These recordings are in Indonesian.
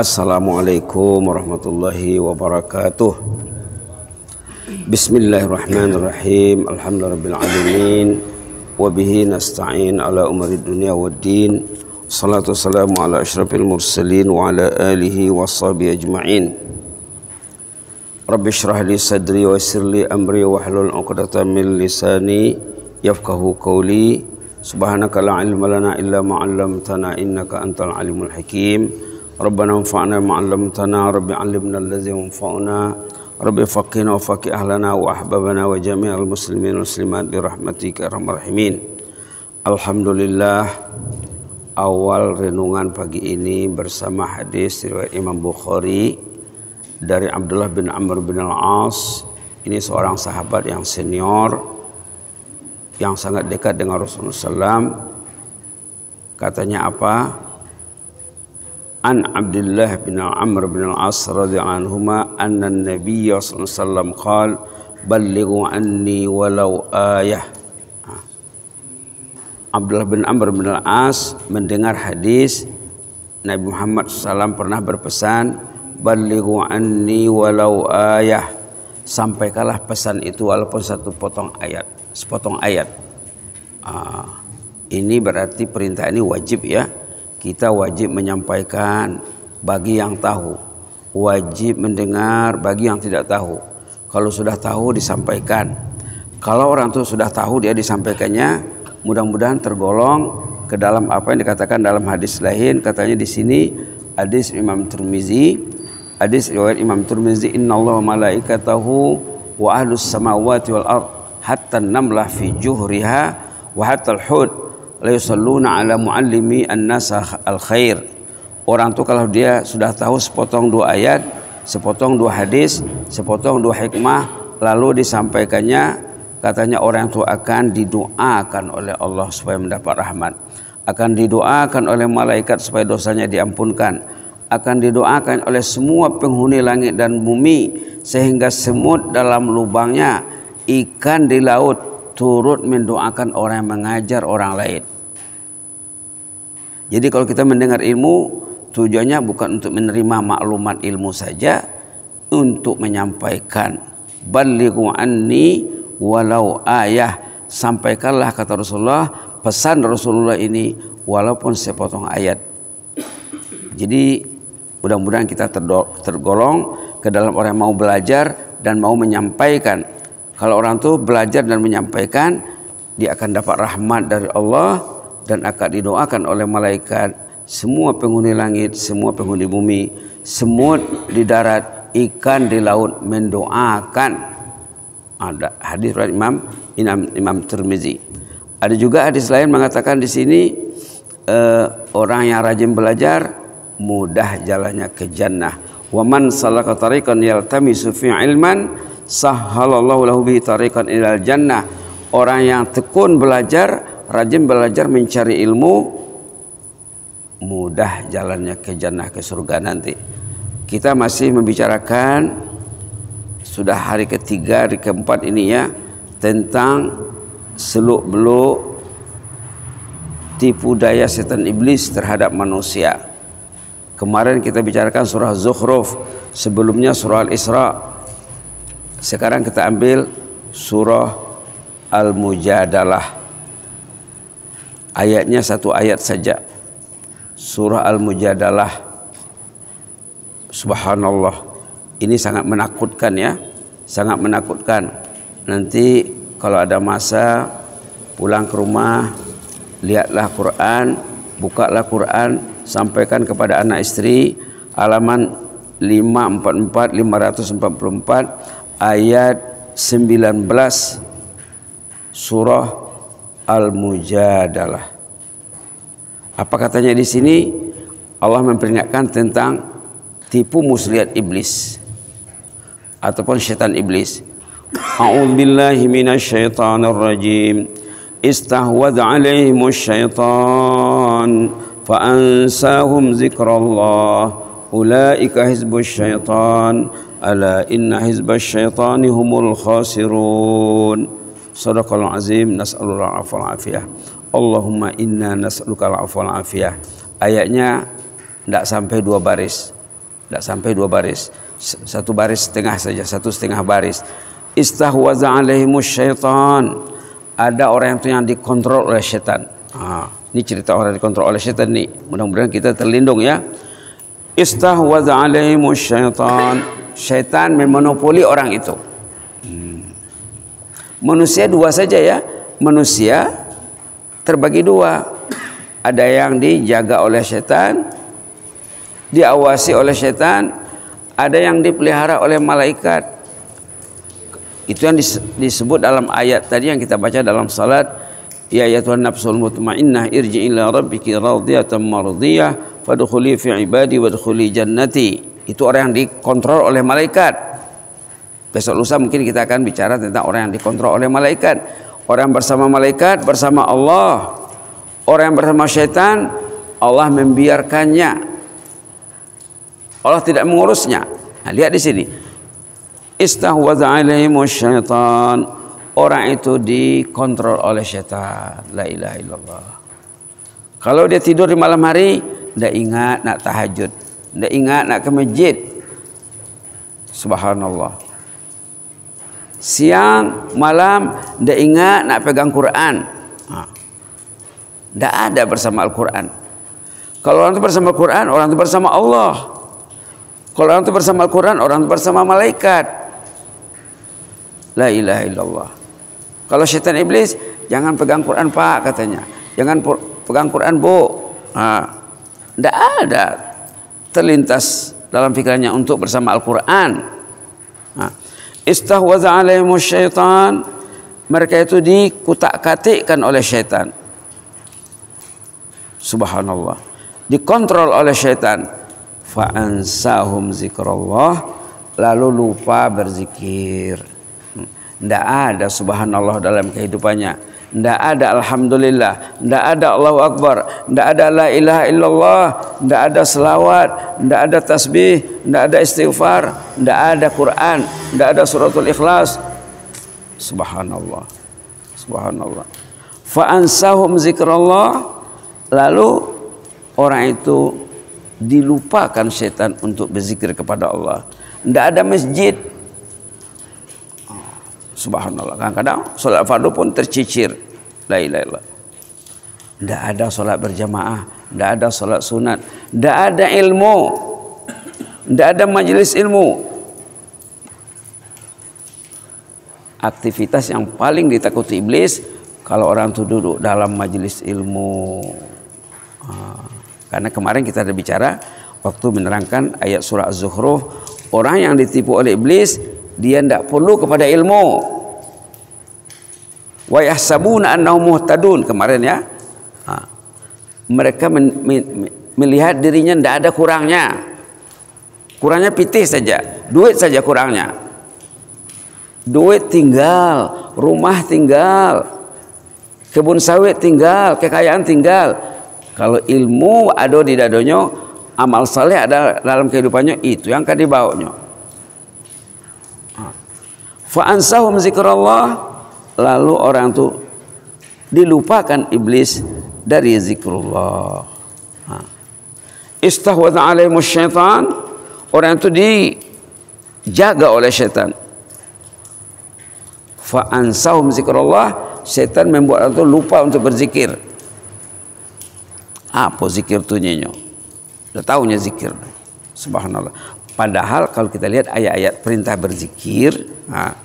Assalamualaikum warahmatullahi wabarakatuh Bismillahirrahmanirrahim Alhamdulillahirrahmanirrahim Wabihi nasta'in ala umari dunia wa din Salatu salamu ala ashrafil mursalin Wa ala alihi wa sahbihi ajma'in Rabbi syrah li sadri wa sirli amri Wa hlul uqdata min lisani Yafkahu qawli Subhanaka la ilma lana illa ma'allamtana Innaka antal alimul hakim ربنا انفعنا ما علمتنا رب علمنا الذي ينفعنا رب فقنا وفق أهلنا وأحبابنا وجميع المسلمين والمسلمات برحمتك أرحم الراحمين Alhamdulillah awal renungan pagi ini bersama hadis riwayat Imam Bukhari dari Abdullah bin Amr bin Al-As ini seorang sahabat yang senior yang sangat dekat dengan Rasulullah SAW katanya apa Abdullah bin Amr bin Al As العاص anhu, عنهما anna an-nabiy sallallahu alaihi wasallam قال ballighu anni walau ayah." Abdullah bin Amr bin Al-As mendengar hadis Nabi Muhammad SAW pernah berpesan Balighu anni walau ayah Sampaikanlah pesan itu walaupun satu potong ayat Sepotong ayat uh, Ini berarti perintah ini wajib ya kita wajib menyampaikan bagi yang tahu, wajib mendengar bagi yang tidak tahu. Kalau sudah tahu disampaikan. Kalau orang itu sudah tahu dia disampaikannya, mudah-mudahan tergolong ke dalam apa yang dikatakan dalam hadis lain katanya di sini hadis Imam Tirmizi hadis riwayat Imam Tirmizi innallaha malaikatahu wa ahlus samawati wal ard hatta namlah fi juhriha wa hatta al-hud layusalluna ala muallimi an al-khair. Orang tuh kalau dia sudah tahu sepotong dua ayat, sepotong dua hadis, sepotong dua hikmah, lalu disampaikannya, katanya orang itu akan didoakan oleh Allah supaya mendapat rahmat. Akan didoakan oleh malaikat supaya dosanya diampunkan. Akan didoakan oleh semua penghuni langit dan bumi sehingga semut dalam lubangnya, ikan di laut turut mendoakan orang yang mengajar orang lain. Jadi kalau kita mendengar ilmu tujuannya bukan untuk menerima maklumat ilmu saja untuk menyampaikan balighu anni walau ayah sampaikanlah kata Rasulullah pesan Rasulullah ini walaupun sepotong ayat. Jadi mudah-mudahan kita tergolong ke dalam orang yang mau belajar dan mau menyampaikan. Kalau orang itu belajar dan menyampaikan, dia akan dapat rahmat dari Allah dan akan didoakan oleh malaikat semua penghuni langit, semua penghuni bumi, semut di darat, ikan di laut mendoakan. Ada hadis dari Imam Imam, Imam Tirmizi. Ada juga hadis lain mengatakan di sini uh, orang yang rajin belajar mudah jalannya ke jannah. Wa man salaka tariqan yaltamisu fi ilman sahhalallahu lahu bi tariqan ilal jannah. Orang yang tekun belajar rajin belajar mencari ilmu mudah jalannya ke jannah ke surga nanti kita masih membicarakan sudah hari ketiga hari keempat ini ya tentang seluk beluk tipu daya setan iblis terhadap manusia kemarin kita bicarakan surah Zuhruf sebelumnya surah Al-Isra sekarang kita ambil surah Al-Mujadalah Ayatnya satu ayat saja. Surah Al-Mujadalah. Subhanallah. Ini sangat menakutkan ya. Sangat menakutkan. Nanti kalau ada masa pulang ke rumah, lihatlah Quran, bukalah Quran, sampaikan kepada anak istri halaman 544 544 ayat 19 surah al-mujadalah. Apa katanya di sini? Allah memperingatkan tentang tipu muslihat iblis ataupun syaitan iblis. A'udzubillahi minasyaitonir rajim. Istahwadz 'alaihimus syaitan fa ansahum zikrallah. Ulaika hizbus syaitan. Ala inna hizb syaitani humul khasirun. Sadaqal azim nas'alul afal afiyah. Allahumma inna nas'aluka afal afiyah. Ayatnya tidak sampai dua baris. Tidak sampai dua baris. Satu baris setengah saja, satu setengah baris. Istahwaza alaihimu syaitan. Ada orang itu yang dikontrol oleh setan. Ah, ini cerita orang dikontrol oleh setan nih. Mudah-mudahan kita terlindung ya. Istahwaza alaihimu syaitan. Syaitan memonopoli orang itu. Manusia dua saja ya. Manusia terbagi dua. Ada yang dijaga oleh setan, diawasi oleh setan, ada yang dipelihara oleh malaikat. Itu yang disebut dalam ayat tadi yang kita baca dalam salat Ya ya Tuhan nafsul mutmainnah irji ila rabbiki radiyatan mardiyah fadkhuli fi ibadi wadkhuli jannati. Itu orang yang dikontrol oleh malaikat. Besok lusa mungkin kita akan bicara tentang orang yang dikontrol oleh malaikat. Orang bersama malaikat, bersama Allah. Orang yang bersama syaitan, Allah membiarkannya. Allah tidak mengurusnya. Nah, lihat di sini. Istahwadza alaihimu syaitan. Orang itu dikontrol oleh syaitan. La ilaha illallah. Kalau dia tidur di malam hari, tidak ingat nak tahajud. Tidak ingat nak ke masjid. Subhanallah siang malam ndak ingat nak pegang Quran ndak ada bersama Al-Quran kalau orang itu bersama Quran orang itu bersama Allah kalau orang itu bersama Al-Quran orang itu bersama malaikat la ilaha illallah kalau syaitan iblis jangan pegang Quran pak katanya jangan pegang Quran bu ndak ada terlintas dalam pikirannya untuk bersama Al-Quran istahwaza alaihim syaitan mereka itu dikutak-katikkan oleh syaitan subhanallah dikontrol oleh syaitan fa'ansahum zikrullah lalu lupa berzikir tidak hmm. ada subhanallah dalam kehidupannya Tidak ada Alhamdulillah Tidak ada Allahu Akbar Tidak ada La ilaha illallah Tidak ada salawat. Tidak ada tasbih Tidak ada istighfar Tidak ada Quran Tidak ada suratul ikhlas Subhanallah Subhanallah Fa'ansahum zikrallah Lalu Orang itu Dilupakan syaitan untuk berzikir kepada Allah Tidak ada masjid Subhanallah. Kadang-kadang sholat fardu pun tercicir. La ilaha illallah. Tidak ada sholat berjamaah. Tidak ada sholat sunat. Tidak ada ilmu. Tidak ada majelis ilmu. Aktivitas yang paling ditakuti iblis kalau orang itu duduk dalam majelis ilmu. Ah, karena kemarin kita ada bicara waktu menerangkan ayat surah Az-Zukhruf, orang yang ditipu oleh iblis dia tidak perlu kepada ilmu. Wa annahum muhtadun kemarin ya. Mereka men, melihat dirinya tidak ada kurangnya. Kurangnya pitih saja, duit saja kurangnya. Duit tinggal, rumah tinggal, kebun sawit tinggal, kekayaan tinggal. Kalau ilmu ada di dadonyo, amal saleh ada dalam kehidupannya itu yang akan dibawanya. Fa'ansahum zikrullah lalu orang itu dilupakan iblis dari zikrullah. Nah. Istahwadha alaihimus syaitan orang itu dijaga oleh syaitan. Fa'ansahum zikrullah setan membuat orang itu lupa untuk berzikir. Apa zikir tu nyinyo Dah tahunya zikir. Subhanallah. Padahal kalau kita lihat ayat-ayat perintah berzikir, nah,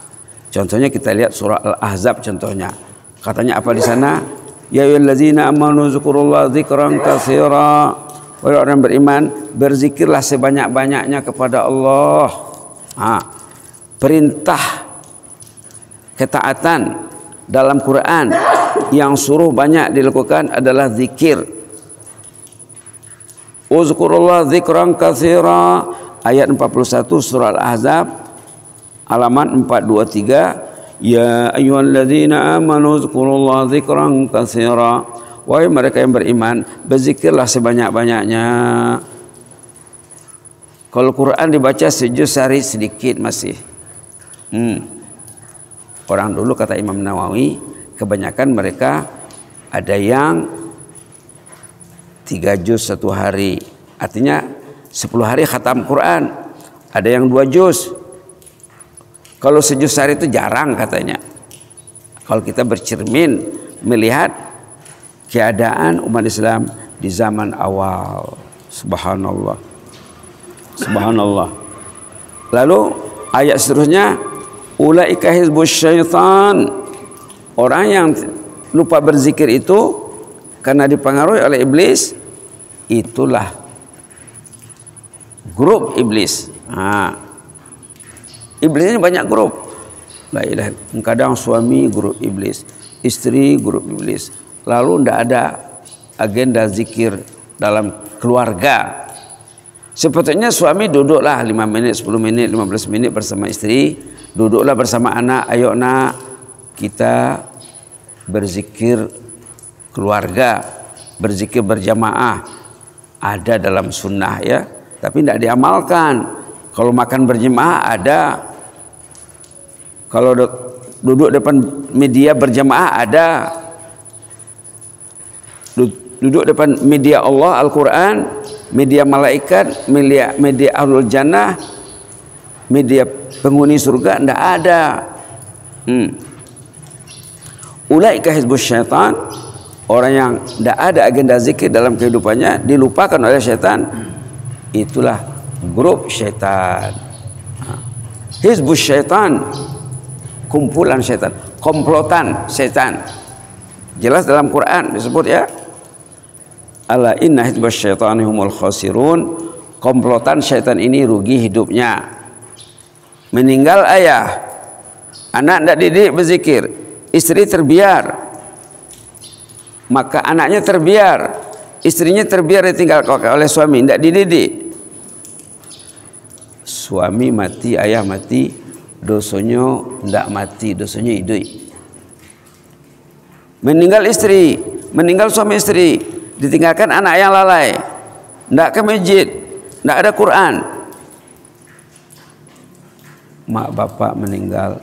contohnya kita lihat surah Al-Ahzab contohnya. Katanya apa di sana? Ya ayyuhallazina amanu zkurullah dzikran katsira. Wahai orang beriman, berzikirlah sebanyak-banyaknya kepada Allah. Nah, perintah ketaatan dalam Quran yang suruh banyak dilakukan adalah zikir. Uzkurullah zikran katsira ayat 41 surah Al-Ahzab alamat 423 ya ayyuhallazina amanu zkurullaha dzikran katsira wahai mereka yang beriman berzikirlah sebanyak-banyaknya kalau Quran dibaca sejus sehari sedikit masih hmm. orang dulu kata Imam Nawawi kebanyakan mereka ada yang tiga juz satu hari artinya 10 hari khatam Quran ada yang dua juz kalau sejus sehari itu jarang katanya kalau kita bercermin melihat keadaan umat Islam di zaman awal subhanallah subhanallah lalu ayat seterusnya ulaika hizbus syaitan orang yang lupa berzikir itu karena dipengaruhi oleh iblis itulah grup iblis. Ha. iblis ini banyak grup. La Kadang suami grup iblis, istri grup iblis. Lalu tidak ada agenda zikir dalam keluarga. Sepertinya suami duduklah 5 menit, 10 menit, 15 menit bersama istri. Duduklah bersama anak, ayo nak kita berzikir keluarga, berzikir berjamaah ada dalam sunnah ya tapi tidak diamalkan. Kalau makan berjemaah ada, kalau duduk depan media berjemaah ada, duduk depan media Allah Al-Quran, media malaikat, media media ahlul jannah, media penghuni surga tidak ada. Hmm. kahiz hizbus syaitan orang yang tidak ada agenda zikir dalam kehidupannya dilupakan oleh syaitan itulah grup syaitan. Hizbus syaitan, kumpulan syaitan, komplotan syaitan. Jelas dalam Quran disebut ya. Ala inna hizbus syaitan humul khasirun. Komplotan syaitan ini rugi hidupnya. Meninggal ayah, anak tidak didik berzikir, istri terbiar, maka anaknya terbiar, istrinya terbiar ditinggal oleh suami, tidak dididik suami mati ayah mati dosanya ndak mati dosanya hidup. meninggal istri meninggal suami istri ditinggalkan anak yang lalai ndak ke masjid ndak ada Quran mak bapak meninggal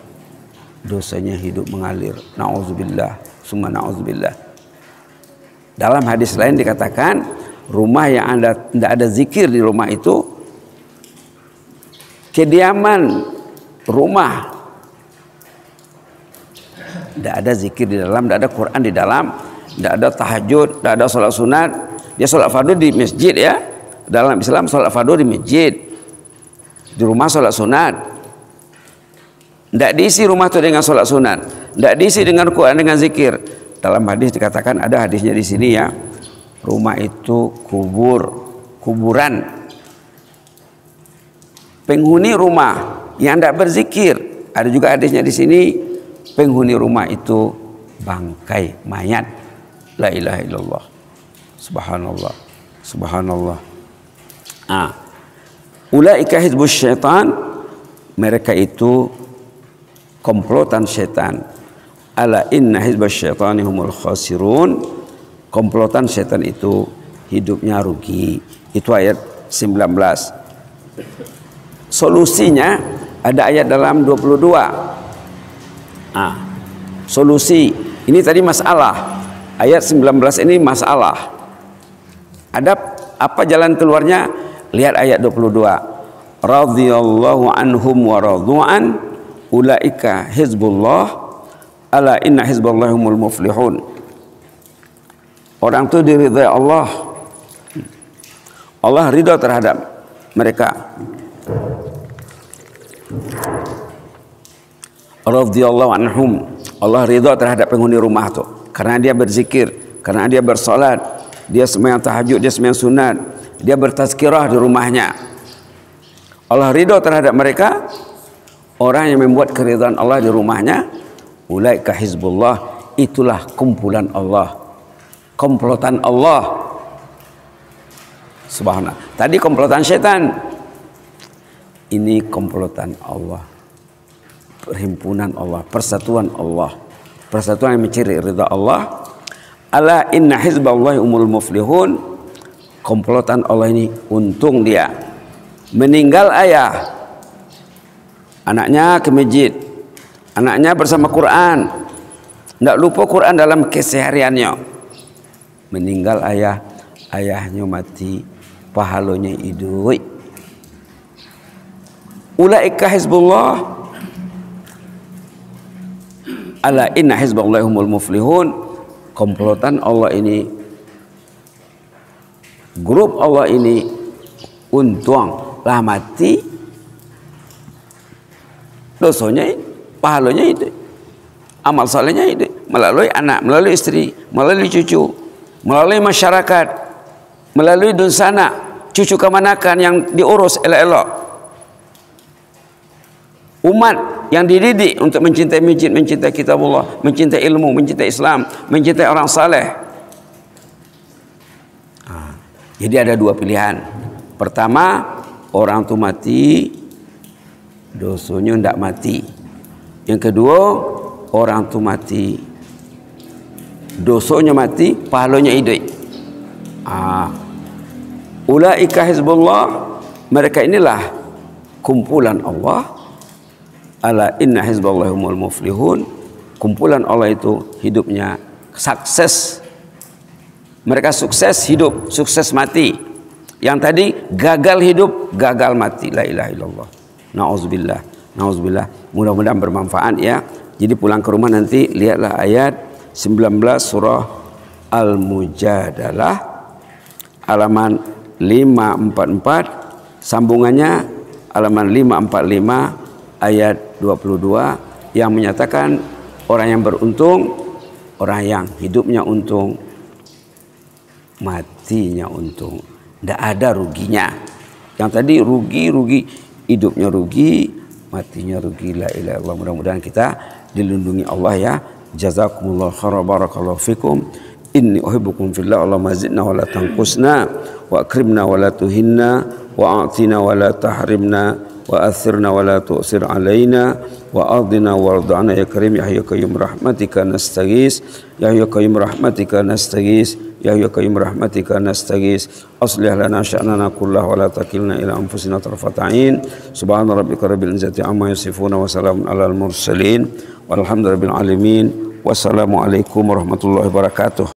dosanya hidup mengalir nauzubillah summa nauzubillah dalam hadis lain dikatakan rumah yang anda tidak ada zikir di rumah itu kediaman, rumah. Tidak ada zikir di dalam, tidak ada Quran di dalam, tidak ada tahajud, tidak ada sholat sunat. Dia sholat fardu di masjid ya. Dalam Islam sholat fardu di masjid. Di rumah sholat sunat. Tidak diisi rumah itu dengan sholat sunat. Tidak diisi dengan Quran dengan zikir. Dalam hadis dikatakan ada hadisnya di sini ya. Rumah itu kubur, kuburan penghuni rumah yang tidak berzikir. Ada juga hadisnya di sini penghuni rumah itu bangkai mayat. La ilaha illallah. Subhanallah. Subhanallah. Ah. Ulaika hizbus syaitan mereka itu komplotan syaitan Ala inna hizbus syaitani humul khasirun. Komplotan setan itu hidupnya rugi. Itu ayat 19. Solusinya ada ayat dalam 22. Nah, solusi ini tadi masalah. Ayat 19 ini masalah. Ada apa jalan keluarnya? Lihat ayat 22. Radhiyallahu anhum wa radhu'an ulaika hizbullah ala inna hizballahumul muflihun. Orang itu diridai Allah. Allah ridha terhadap mereka radhiyallahu anhum Allah ridha terhadap penghuni rumah tu karena dia berzikir karena dia bersolat dia sembahyang tahajud dia sembahyang sunat dia bertazkirah di rumahnya Allah ridha terhadap mereka orang yang membuat keridhaan Allah di rumahnya ulaika hizbullah itulah kumpulan Allah komplotan Allah subhanallah tadi komplotan setan ini komplotan Allah. Perhimpunan Allah, persatuan Allah. Persatuan yang mencari ridha Allah. Ala inna hizballahi umul muflihun. Komplotan Allah ini untung dia. Meninggal ayah. Anaknya ke masjid. Anaknya bersama Quran. Tidak lupa Quran dalam kesehariannya. Meninggal ayah, ayahnya mati, pahalonya hidup ulaika hizbullah ala inna hizballahi humul muflihun komplotan Allah ini grup Allah ini untung lah mati dosanya pahalanya itu amal salehnya itu melalui anak melalui istri melalui cucu melalui masyarakat melalui dunsana cucu kemanakan yang diurus elok-elok umat yang dididik untuk mencintai masjid, mencintai Allah, mencintai ilmu, mencintai Islam, mencintai orang saleh. jadi ada dua pilihan. Pertama, orang itu mati dosanya tidak mati. Yang kedua, orang itu mati dosanya mati, pahalanya hidup. Ah. Ulaika hizbullah, mereka inilah kumpulan Allah ala inna hizballahi muflihun kumpulan Allah itu hidupnya sukses mereka sukses hidup sukses mati yang tadi gagal hidup gagal mati la ilaha illallah nauzubillah nauzubillah mudah-mudahan bermanfaat ya jadi pulang ke rumah nanti lihatlah ayat 19 surah al-mujadalah halaman 544 sambungannya halaman 545 ayat 22 yang menyatakan orang yang beruntung orang yang hidupnya untung matinya untung tidak ada ruginya yang tadi rugi rugi hidupnya rugi matinya rugi la ilaha illallah mudah-mudahan kita dilindungi Allah ya jazakumullah khairan barakallahu fikum inni uhibbukum fillah Allahumma mazidna wa la tanqusna wa akrimna wa tuhinna wa a'tina wa tahrimna وأثرنا ولا تؤثر علينا وأرضنا وارض عنا يا كريم يا حي قيوم رحمتك نستغيث يا حي قيوم رحمتك نستغيث يا حي قيوم رحمتك نستغيث أصلح لنا شأننا كله ولا تكلنا إلى أنفسنا طرفة عين سبحان ربك رب العزة عما يصفون وسلام على المرسلين والحمد لله العالمين والسلام عليكم ورحمة الله وبركاته